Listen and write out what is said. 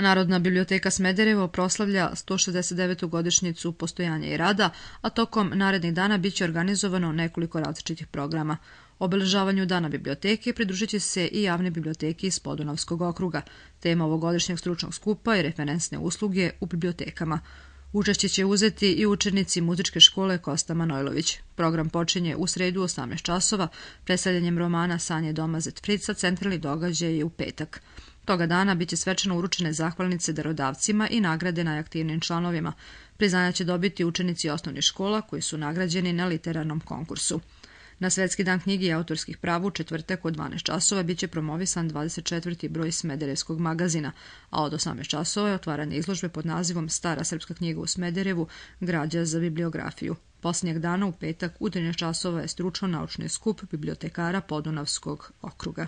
Narodna biblioteka Smederevo proslavlja 169. godišnjicu postojanja i rada, a tokom narednih dana biće organizovano nekoliko različitih programa. Obeležavanju dana biblioteke pridružit će se i javne biblioteke iz Podunavskog okruga. Tema ovogodišnjeg stručnog skupa je referensne usluge u bibliotekama. Učešće će uzeti i učenici muzičke škole Kosta Manojlović. Program počinje u sredu 18 časova predstavljanjem romana Sanje Domazet Frica centralni događaj je u petak. Toga dana biće svečano uručene zahvalnice darodavcima i nagrade najaktivnim članovima. Priznanja će dobiti učenici osnovnih škola koji su nagrađeni na literarnom konkursu. Na Svetski dan knjigi i autorskih prava četvrtak od 12 časova biće promovisan 24. broj Smederevskog magazina, a od 18 časova je otvaranje izložbe pod nazivom Stara srpska knjiga u Smederevu, građa za bibliografiju. Posljednjeg dana u petak u 13 časova je stručno naučni skup bibliotekara Podunavskog okruga.